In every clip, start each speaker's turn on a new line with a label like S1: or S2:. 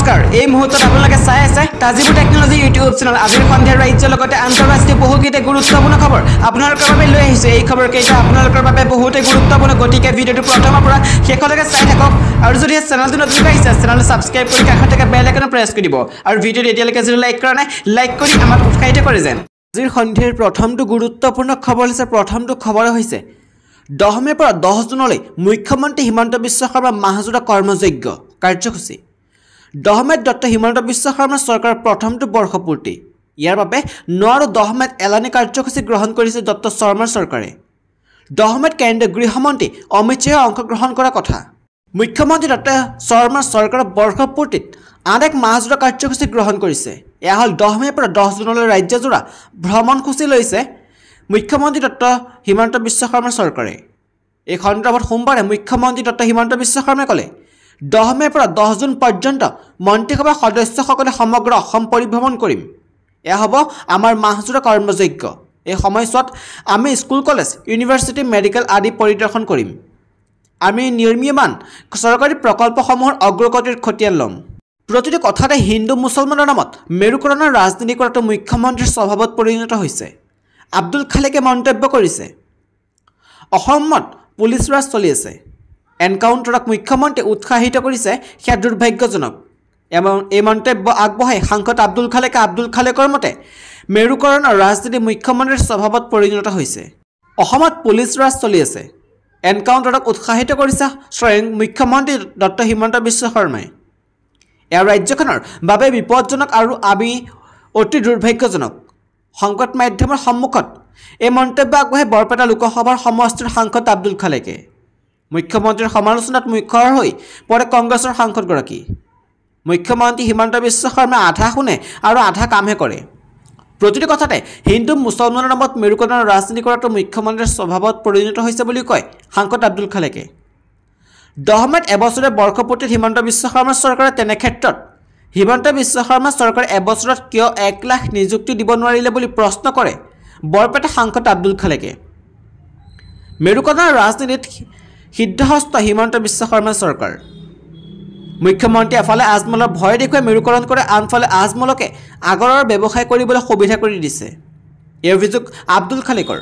S1: নমস্কাৰ এই মুহূৰ্তত আপোনালোকে চাই আছে তাজিপুৰ টেকনলজি ইউটিউব চেনেল আজিৰ সন্ধিয়া ৰাজ্যৰ লগতে আন্তঃৰাষ্ট্ৰীয় বহুকেইটা গুৰুত্বপূৰ্ণ খবৰ আপোনালোকৰ বাবে লৈ আহিছো এই খবৰ কেইটা আপোনালোকৰ বাবে বহুতেই গুৰুত্বপূৰ্ণ গতিকে ভিডিঅ'টো প্ৰথমৰ পৰা শেষলৈকে চাই থাকক আৰু যদি চেনেলটো নতুনকৈ আহিছে চেনেলটো ছাবস্ক্ৰাইব কৰি কাষত থকা বেল এখনো প্ৰেছ কৰি দিব আৰু ভিডিঅ'টো এতিয়ালৈকে যদি লাইক কৰা নাই লাইক কৰি আমাক উৎসাহিত কৰে যেন আজিৰ সন্ধিয়াৰ প্ৰথমটো গুৰুত্বপূৰ্ণ খবৰ হৈছে প্ৰথমটো খবৰ হৈছে দহ মে'ৰ পৰা দহ জুনলৈ মুখ্যমন্ত্ৰী হিমন্ত বিশ্ব শৰ্মা মাহজোৰা কৰ্মযজ্ঞ কাৰ্যসূচী দহ মে'ত দত্ত হিমন্ত বিশ্ব শৰ্মা চৰকাৰৰ প্ৰথমটো বৰ্ষপূৰ্তি ইয়াৰ বাবে ন আৰু দহ এলানি কাৰ্যসূচী গ্ৰহণ কৰিছে দত্ত শৰ্মাৰ চৰকাৰে দহ কেন্দ্ৰীয় গৃহমন্ত্ৰী অমিত শ্বাহে অংশগ্ৰহণ কৰা কথা মুখ্যমন্ত্ৰী দত্ত শৰ্মাৰ চৰকাৰৰ বৰ্ষপূৰ্তিত আন এক মাহজোৰা কাৰ্যসূচী গ্ৰহণ কৰিছে এয়া হ'ল দহ মে'ৰ পৰা দহ জুনলৈ ৰাজ্যজোৰা ভ্ৰমণসূচী লৈছে মুখ্যমন্ত্ৰী দত্ত হিমন্ত বিশ্ব শৰ্মাৰ চৰকাৰে এই সন্দৰ্ভত সোমবাৰে মুখ্যমন্ত্ৰী দত্ত হিমন্ত বিশ্ব শৰ্মাই ক'লে দহ মে'ৰ পৰা দহ জুন পৰ্যন্ত মন্ত্ৰীসভাৰ সদস্যসকলে সমগ্ৰ অসম পৰিভ্ৰমণ কৰিম এয়া হ'ব আমাৰ মাহজোৰা কৰ্মযজ্ঞ এই সময়ছোৱাত আমি স্কুল কলেজ ইউনিভাৰ্চিটি মেডিকেল আদি পৰিদৰ্শন কৰিম আমি নিৰ্মীয়মান চৰকাৰী প্ৰকল্পসমূহৰ অগ্ৰগতিৰ খতিয়ান ল'ম প্ৰতিটো কথাতে হিন্দু মুছলমানৰ নামত মেৰুকৰণৰ ৰাজনীতি কৰাটো মুখ্যমন্ত্ৰীৰ স্বভাৱত পৰিণত হৈছে আব্দুল খালেকে মন্তব্য কৰিছে অসমত পুলিচ ৰাজ চলি আছে এনকাউণ্টাৰক মুখ্যমন্ত্ৰী উৎসাহিত কৰিছে সেয়া দুৰ্ভাগ্যজনক এই মন্তব্য আগবঢ়াই সাংসদ আব্দুল খালেকে আব্দুল খালেকৰ মতে মেৰুকৰণ আৰু ৰাজনীতি মুখ্যমন্ত্ৰীৰ স্বভাৱত পৰিণত হৈছে অসমত পুলিচ ৰাজ চলি আছে এনকাউণ্টাৰক উৎসাহিত কৰিছে স্বয়ং মুখ্যমন্ত্ৰী ডক্টৰ হিমন্ত বিশ্ব শৰ্মাই এয়া ৰাজ্যখনৰ বাবে বিপদজনক আৰু আমি অতি দুৰ্ভাগ্যজনক সংবাদ মাধ্যমৰ সন্মুখত এই মন্তব্য আগবঢ়াই বৰপেটা লোকসভাৰ সমষ্টিৰ সাংসদ আব্দুল খালেকে মুখ্যমন্ত্ৰীৰ সমালোচনাত মুখৰ হৈ পৰে কংগ্ৰেছৰ সাংসদগৰাকী মুখ্যমন্ত্ৰী হিমন্ত বিশ্ব শৰ্মাই আধা শুনে আৰু আধা কামহে কৰে প্ৰতিটো কথাতে হিন্দু মুছলমানৰ নামত মেৰুকণৰ ৰাজনীতি কৰাটো মুখ্যমন্ত্ৰীৰ স্বভাৱত পৰিণত হৈছে বুলি কয় সাংসদ আব্দুল খালেকে দহ মে'ত এবছৰে বৰ্ষপূৰ্তিত হিমন্ত বিশ্ব শৰ্মাৰ চৰকাৰে তেনেক্ষেত্ৰত হিমন্ত বিশ্ব শৰ্মা চৰকাৰে এবছৰত কিয় এক লাখ নিযুক্তি দিব নোৱাৰিলে বুলি প্ৰশ্ন কৰে বৰপেটা সাংসদ আব্দুল খালেকে মেৰুকৰণৰ ৰাজনীতিত সিদ্ধহস্ত হিমন্ত বিশ্ব শৰ্মা চৰকাৰ মুখ্যমন্ত্ৰীয়ে এফালে আজমলক ভয় দেখুৱাই মেৰুকৰণ কৰে আনফালে আজমলকে আগৰৰ ব্যৱসায় কৰিবলৈ সুবিধা কৰি দিছে এই অভিযোগ আব্দুল খালিকৰ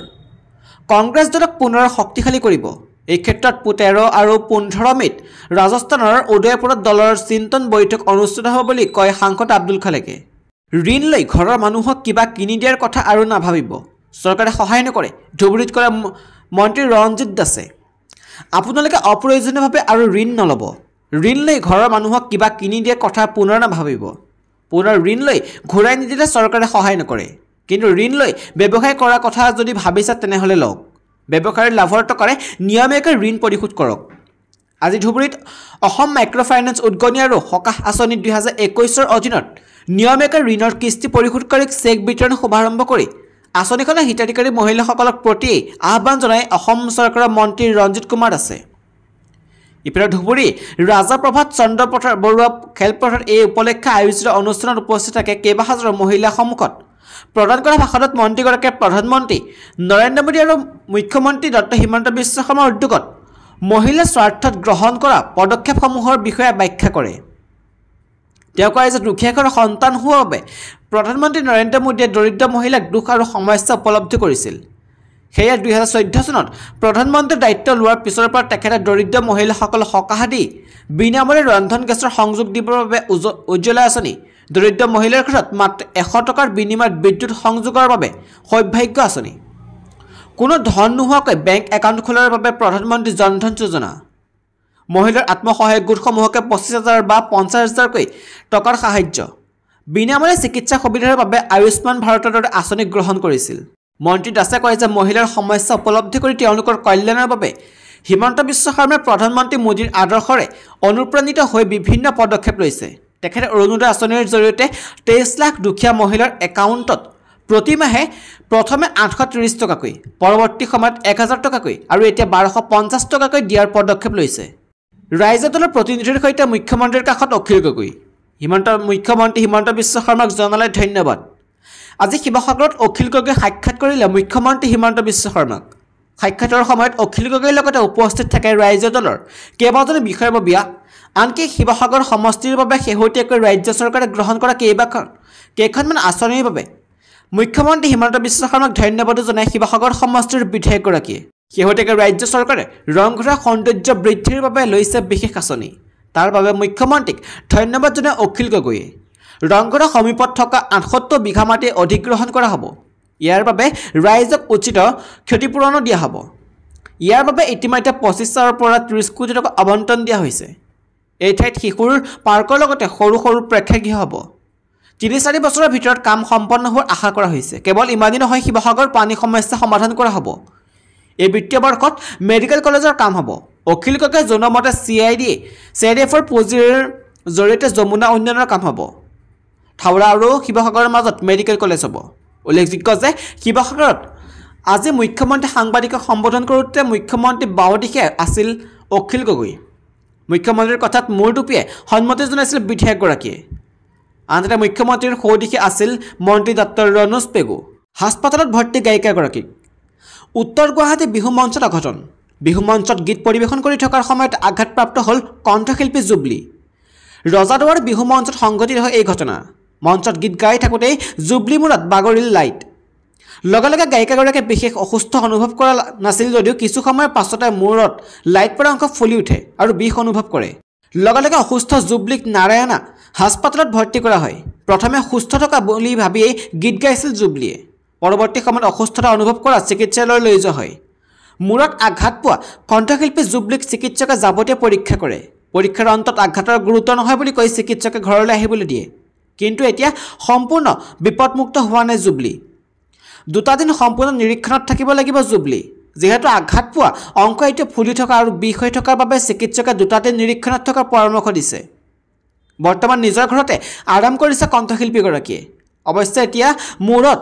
S1: কংগ্ৰেছ দলক পুনৰ শক্তিশালী কৰিব এই ক্ষেত্ৰত তেৰ আৰু পোন্ধৰ মে'ত ৰাজস্থানৰ উদয়পুৰত দলৰ চিন্তন বৈঠক অনুষ্ঠিত হ'ব বুলি কয় সাংসদ আব্দুল খালেকে ঋণ লৈ ঘৰৰ মানুহক কিবা কিনি দিয়াৰ কথা আৰু নাভাবিব চৰকাৰে সহায় নকৰে ধুবুৰীত কৰা মন্ত্ৰী ৰঞ্জিত দাসে আপোনালোকে অপ্ৰয়োজনীয়ভাৱে আৰু ঋণ নল'ব ঋণ লৈ ঘৰৰ মানুহক কিবা কিনি দিয়া কথা পুনৰ নাভাবিব পুনৰ ঋণ লৈ ঘূৰাই নিদিলে চৰকাৰে সহায় নকৰে কিন্তু ঋণ লৈ ব্যৱসায় কৰাৰ কথা যদি ভাবিছে তেনেহ'লে লওক ব্যৱসায়ৰ লাভৰ টকাৰে নিয়মীয়াকৈ ঋণ পৰিশোধ কৰক আজি ধুবুৰীত অসম মাইক্ৰ' ফাইনেন্স উদগনি আৰু সকাহ আঁচনি দুহেজাৰ একৈছৰ অধীনত নিয়মীয়াকৈ ঋণৰ কিস্তি পৰিশোধকাৰীক চেক বিতৰণ শুভাৰম্ভ কৰি আঁচনিখনে হিতাধিকাৰী মহিলাসকলক প্ৰতি আহ্বান জনাই অসম চৰকাৰৰ মন্ত্ৰী ৰঞ্জিত কুমাৰ আছে ইপিনে ধুবুৰী ৰাজাপ্ৰভাত চন্দ্ৰপ্ৰথাৰ বৰুৱা খেলপথাৰত এই উপলক্ষে আয়োজিত অনুষ্ঠানত উপস্থিত থাকে কেইবাহাজাৰ মহিলা সন্মুখত প্ৰদান কৰা ভাষণত মন্ত্ৰীগৰাকীয়ে প্ৰধানমন্ত্ৰী নৰেন্দ্ৰ মোদী আৰু মুখ্যমন্ত্ৰী ডক্টৰ হিমন্ত বিশ্ব শৰ্মাৰ উদ্যোগত মহিলা স্বাৰ্থত গ্ৰহণ কৰা পদক্ষেপসমূহৰ বিষয়ে ব্যাখ্যা কৰে তেওঁ কয় যে দুখীয়া ঘৰৰ সন্তান হোৱাৰ বাবে প্ৰধানমন্ত্ৰী নৰেন্দ্ৰ মোদীয়ে দৰিদ্ৰ মহিলাক দুখ আৰু সমস্যা উপলব্ধি কৰিছিল সেয়া দুহেজাৰ চৈধ্য চনত প্ৰধানমন্ত্ৰীৰ দায়িত্ব লোৱাৰ পিছৰে পৰা তেখেতে দৰিদ্ৰ মহিলাসকলক সকাহ দি বিনামূলীয়া ৰন্ধন গেছৰ সংযোগ দিবৰ বাবে উজ উজ্বলা আঁচনি দৰিদ্ৰ মহিলাৰ ঘৰত মাত্ৰ এশ টকাৰ বিনিময়ত বিদ্যুৎ সংযোগৰ বাবে সৌভাগ্য আঁচনি কোনো ধন নোহোৱাকৈ বেংক একাউণ্ট খোলাৰ বাবে প্ৰধানমন্ত্ৰী জনধন যোজনা মহিলাৰ আত্মসহায়ক গোটসমূহকে পঁচিছ হাজাৰ বা পঞ্চাছ হাজাৰকৈ টকাৰ সাহায্য বিনামূলীয়া চিকিৎসা সুবিধাৰ বাবে আয়ুষ্মান ভাৰতৰ দৰে আঁচনি গ্ৰহণ কৰিছিল মন্ত্ৰী দাসে কয় যে মহিলাৰ সমস্যা উপলব্ধি কৰি তেওঁলোকৰ কল্যাণৰ বাবে হিমন্ত বিশ্ব শৰ্মাই প্ৰধানমন্ত্ৰী মোদীৰ আদৰ্শৰে অনুপ্ৰাণিত হৈ বিভিন্ন পদক্ষেপ লৈছে তেখেতে অৰুণোদয় আঁচনিৰ জৰিয়তে তেইছ লাখ দুখীয়া মহিলাৰ একাউণ্টত প্ৰতিমাহে প্ৰথমে আঠশ ত্ৰিছ টকাকৈ পৰৱৰ্তী সময়ত এক হাজাৰ টকাকৈ আৰু এতিয়া বাৰশ পঞ্চাছ টকাকৈ দিয়াৰ পদক্ষেপ লৈছে ৰাইজ দলৰ প্ৰতিনিধিৰ সৈতে মুখ্যমন্ত্ৰীৰ কাষত অখিল গগৈ হিমন্ত মুখ্যমন্ত্ৰী হিমন্ত বিশ্ব শৰ্মাক জনালে ধন্যবাদ আজি শিৱসাগৰত অখিল গগৈ সাক্ষাৎ কৰিলে মুখ্যমন্ত্ৰী হিমন্ত বিশ্ব শৰ্মাক সাক্ষাতৰ সময়ত অখিল গগৈৰ লগতে উপস্থিত থাকে ৰাজ্য দলৰ কেইবাজনো বিষয়ববীয়া আনকি শিৱসাগৰ সমষ্টিৰ বাবে শেহতীয়াকৈ ৰাজ্য চৰকাৰে গ্ৰহণ কৰা কেইবাখন কেইখনমান আঁচনিৰ বাবে মুখ্যমন্ত্ৰী হিমন্ত বিশ্ব শৰ্মাক ধন্যবাদো জনায় শিৱসাগৰ সমষ্টিৰ বিধায়কগৰাকীয়ে শেহতীয়াকৈ ৰাজ্য চৰকাৰে ৰংঘৰৰ সৌন্দৰ্য বৃদ্ধিৰ বাবে লৈছে বিশেষ আঁচনি তাৰ বাবে মুখ্যমন্ত্ৰীক ধন্যবাদ জনায় অখিল গগৈয়ে ৰংঘৰৰ সমীপত থকা আঠসত্তৰ বিঘা মাটি অধিগ্ৰহণ কৰা হ'ব ইয়াৰ বাবে ৰাইজক উচিত ক্ষতিপূৰণো দিয়া হ'ব ইয়াৰ বাবে ইতিমধ্যে পঁচিছৰ পৰা ত্ৰিছ কোটি টকা আৱণ্টন দিয়া হৈছে এই ঠাইত শিশুৰ পাৰ্কৰ লগতে সৰু সৰু প্ৰেক্ষাগৃহ হ'ব তিনি চাৰি বছৰৰ ভিতৰত কাম সম্পন্ন হোৱাৰ আশা কৰা হৈছে কেৱল ইমানেই নহয় শিৱসাগৰ পানী সমস্যা সমাধান কৰা হ'ব এই বিত্তীয় বৰ্ষত মেডিকেল কলেজৰ কাম হ'ব অখিল গগৈ জনোৱা মতে C I D C I D এফৰ পুঁজিৰ জৰিয়তে যমুনা উন্নয়নৰ কাম হ'ব থাওৰা আৰু শিৱসাগৰৰ মাজত মেডিকেল কলেজ হ'ব উল্লেখযোগ্য যে শিৱসাগৰত আজি মুখ্যমন্ত্ৰী সাংবাদিকক সম্বোধন কৰোঁতে মুখ্যমন্ত্ৰী বাওদিশে আছিল অখিল গগৈ মুখ্যমন্ত্ৰীৰ কথাত মূৰ টুপিয়ে সন্মতি জনাইছিল বিধায়কগৰাকীয়ে আনহাতে মুখ্যমন্ত্ৰীৰ সৌদিশে আছিল মন্ত্ৰী ডাক্তৰ ৰণোজ পেগু হাস্পাতালত ভৰ্তি গায়িকাগৰাকীক উত্তৰ গুৱাহাটী বিহু মঞ্চত অঘটন বিহু মঞ্চত গীত পৰিৱেশন কৰি থকাৰ সময়ত আঘাতপ্ৰাপ্ত হ'ল কণ্ঠশিল্পী জুবলি ৰজাদোৱাৰ বিহু মঞ্চত সংঘটিত হয় এই ঘটনা মঞ্চত গীত গাই থাকোঁতেই জুবলি মূৰত বাগৰিল লাইট লগে লগে গায়িকাগৰাকীয়ে বিশেষ অসুস্থ অনুভৱ কৰা নাছিল যদিও কিছু সময়ৰ পাছতে মূৰত লাইট পৰা অংশ ফুলি উঠে আৰু বিষ অনুভৱ কৰে লগে লগে অসুস্থ জুবলিক নাৰায়ণা হাস্পাতালত ভৰ্তি কৰা হয় প্ৰথমে সুস্থ থকা বুলি ভাবিয়েই গীত গাইছিল জুবলীয়ে পৰৱৰ্তী সময়ত অসুস্থতা অনুভৱ কৰা চিকিৎসালয়লৈ লৈ যোৱা হয় মূৰত আঘাত পোৱা কণ্ঠশিল্পী জুবলিক চিকিৎসকে যাৱতীয় পৰীক্ষা কৰে পৰীক্ষাৰ অন্তত আঘাতৰ গুৰুত্ব নহয় বুলি কৈ চিকিৎসকে ঘৰলৈ আহিবলৈ দিয়ে কিন্তু এতিয়া সম্পূৰ্ণ বিপদমুক্ত হোৱা নাই জুবলি দুটা দিন সম্পূৰ্ণ নিৰীক্ষণত থাকিব লাগিব জুবলি যিহেতু আঘাত পোৱা অংক এতিয়া ফুলি থকা আৰু বিষ হৈ থকাৰ বাবে চিকিৎসকে দুটা দিন নিৰীক্ষণত থকাৰ পৰামৰ্শ দিছে বৰ্তমান নিজৰ ঘৰতে আৰাম কৰিছে কণ্ঠশিল্পীগৰাকীয়ে অৱশ্যে এতিয়া মূৰত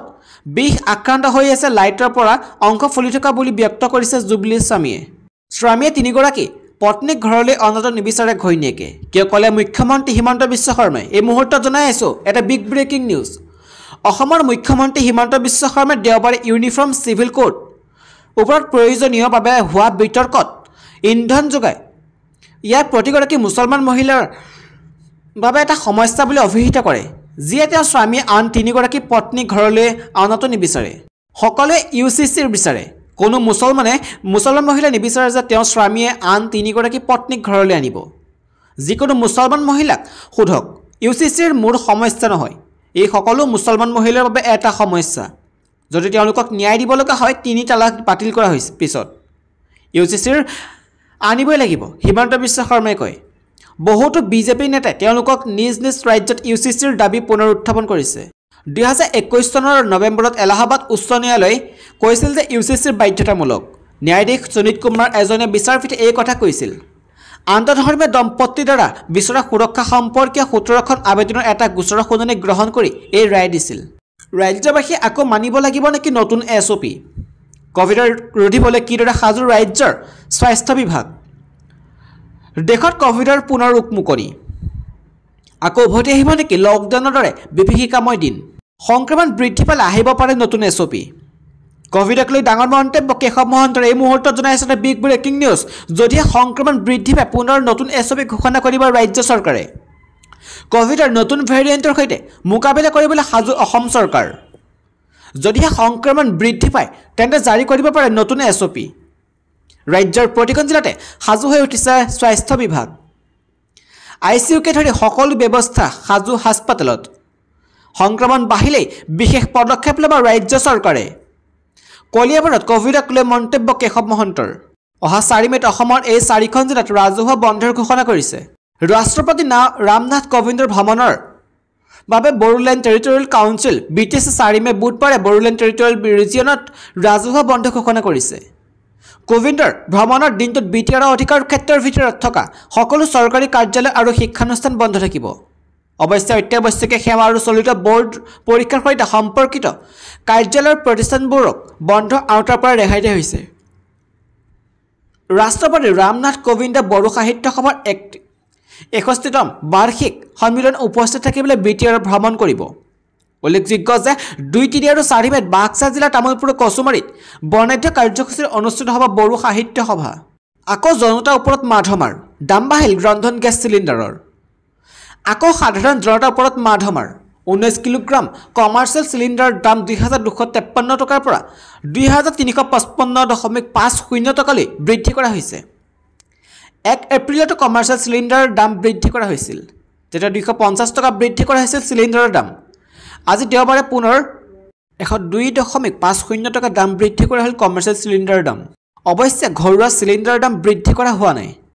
S1: বিষ আক্ৰান্ত হৈ আছে লাইটৰ পৰা অংশ ফুলি থকা বুলি ব্যক্ত কৰিছে জুবলি স্বামীয়ে স্বামীয়ে তিনিগৰাকী পত্নীক ঘৰলৈ অনাটো নিবিচাৰে ঘৈণীয়েকে কিয় ক'লে মুখ্যমন্ত্ৰী হিমন্ত বিশ্ব শৰ্মাই এই মুহূৰ্তত জনাই আছোঁ এটা বিগ ব্ৰেকিং নিউজ অসমৰ মুখ্যমন্ত্ৰী হিমন্ত বিশ্ব শৰ্মাই দেওবাৰে ইউনিফৰ্ম চিভিল কোড ওপৰত প্ৰয়োজনীয় বাবে হোৱা বিতৰ্কত ইন্ধন যোগায় ইয়াক প্ৰতিগৰাকী মুছলমান মহিলাৰ বাবে এটা সমস্যা বুলি অভিহিত কৰে যিয়ে তেওঁৰ স্বামী আন তিনিগৰাকী পত্নীক ঘৰলৈ অনাটো নিবিচাৰে সকলোৱে ইউ চি চিৰ বিচাৰে কোনো মুছলমানে মুছলমান মহিলাই নিবিচাৰে যে তেওঁৰ স্বামীয়ে আন তিনিগৰাকী পত্নীক ঘৰলৈ আনিব যিকোনো মুছলমান মহিলাক সোধক ইউ চি চিৰ মূল সমস্যা নহয় এই সকলো মুছলমান মহিলাৰ বাবে এটা সমস্যা যদি তেওঁলোকক ন্যায় দিব লগা হয় তিনি তালাক বাতিল কৰা হৈছে পিছত ইউ চি চিৰ আনিবই লাগিব হিমন্ত বিশ্ব শৰ্মাই কয় বহুতো বিজেপি নেতাই তেওঁলোকক নিজ নিজ ৰাজ্যত ইউ চি চিৰ দাবী পুনৰ উত্থাপন কৰিছে দুহেজাৰ একৈছ চনৰ নৱেম্বৰত এলাহাবাদ উচ্চ ন্যায়ালয়ে কৈছিল যে ইউ চি চিৰ বাধ্যতামূলক ন্যায়াধীশ সুনীত কুমাৰ এজনে বিচাৰপীঠে এই কথা কৈছিল আন্তঃধৰ্মীয় দম্পতীৰ দ্বাৰা বিচৰা সুৰক্ষা সম্পৰ্কীয় সোতৰখন আবেদনৰ এটা গোচৰৰ শুনানি গ্ৰহণ কৰি এই ৰায় দিছিল ৰাজ্যবাসীয়ে আকৌ মানিব লাগিব নেকি নতুন এছ অ' পি কভিডৰ ৰোধিবলৈ কিদৰে সাজু ৰাজ্যৰ স্বাস্থ্য বিভাগ দেশত কভিডৰ পুনৰ ৰূপ মুকলি আকৌ উভতি আহিব নেকি লকডাউনৰ দৰে বিভীষিকাময় দিন সংক্ৰমণ বৃদ্ধি পালে আহিব পাৰে নতুন এছ অ' পি কভিডক লৈ ডাঙৰ মন্তব্য কেশৱ মহন্তই এই মুহূৰ্তত জনাইছে বিগ ব্ৰেকিং নিউজ যদিহে সংক্ৰমণ বৃদ্ধি পায় পুনৰ নতুন এছ অ' পি ঘোষণা কৰিব ৰাজ্য চৰকাৰে কভিডৰ নতুন ভেৰিয়েণ্টৰ সৈতে মোকাবিলা কৰিবলৈ সাজু অসম চৰকাৰ যদিহে সংক্ৰমণ বৃদ্ধি পায় তেন্তে জাৰি কৰিব পাৰে নতুন এছ অ' পি ৰাজ্যৰ প্ৰতিখন জিলাতে সাজু হৈ উঠিছে স্বাস্থ্য বিভাগ আই চি ইউকে ধৰি সকলো ব্যৱস্থা সাজু হাস্পাতালত সংক্ৰমণ বাঢ়িলেই বিশেষ পদক্ষেপ ল'ব ৰাজ্য চৰকাৰে কলিয়াবৰত কভিডক লৈ মন্তব্য কেশৱ মহন্তৰ অহা চাৰি মে'ত অসমৰ এই চাৰিখন জিলাত ৰাজহুৱা বন্ধৰ ঘোষণা কৰিছে ৰাষ্ট্ৰপতি না ৰামনাথ কোবিন্দৰ ভ্ৰমণৰ বাবে Bodoland territorial council B T C চাৰি মে' বুধবাৰে বড়োলেণ্ড টেৰিটৰিয়েল ৰিজিয়নত ৰাজহুৱা বন্ধ ঘোষণা কৰিছে কোভিডৰ ভ্ৰমণৰ দিনটোত বি টি আৰৰ অধিকাৰ ক্ষেত্ৰৰ ভিতৰত থকা সকলো চৰকাৰী কাৰ্যালয় আৰু শিক্ষানুষ্ঠান বন্ধ থাকিব অৱশ্যে অত্যাৱশ্যকীয় সেৱা আৰু চলিত বোৰ্ড পৰীক্ষাৰ সৈতে সম্পৰ্কিত কাৰ্যালয়ৰ প্ৰতিষ্ঠানবোৰক বন্ধ আওতাৰ পৰা ৰেহাই দিয়া হৈছে ৰাষ্ট্ৰপতি ৰামনাথ কোবিন্দে বড়ো সাহিত্য সভাৰ এক এষষ্ঠিতম বাৰ্ষিক সন্মিলন উপস্থিত থাকিবলৈ বি টি আৰ ভ্ৰমণ কৰিব উল্লেখযোগ্য যে দুই তিনি আৰু চাৰি মেত বাক্সা জিলাৰ তামুলপুৰৰ কচুমাৰীত বৰ্ণাঢ্য কাৰ্যসূচীৰ অনুষ্ঠিত হ'ব বড়ো সাহিত্য সভা আকৌ জনতাৰ ওপৰত মাধমাৰ দাম বাঢ়িল ৰন্ধন গেছ চিলিণ্ডাৰৰ আকৌ সাধাৰণ জনতাৰ ওপৰত মাধমাৰ ঊনৈছ কিলোগ্ৰাম কমাৰ্চিয়েল চিলিণ্ডাৰৰ দাম দুই হাজাৰ দুশ তেপন্ন টকাৰ পৰা দুই হাজাৰ তিনিশ পঁচপন্ন দশমিক পাঁচ শূন্য টকালৈ বৃদ্ধি কৰা হৈছে এক এপ্ৰিলতো কমাৰ্চিয়েল চিলিণ্ডাৰৰ দাম বৃদ্ধি কৰা হৈছিল তেতিয়া দুইশ পঞ্চাছ টকা বৃদ্ধি কৰা হৈছিল চিলিণ্ডাৰৰ দাম আজি দেওবাৰে পুনৰ এশ দুই দশমিক পাঁচ শূন্য টকা দাম বৃদ্ধি কৰা হ'ল কমাৰ্চিয়েল চিলিণ্ডাৰৰ দাম অৱশ্যে ঘৰুৱা চিলিণ্ডাৰৰ দাম বৃদ্ধি কৰা হোৱা নাই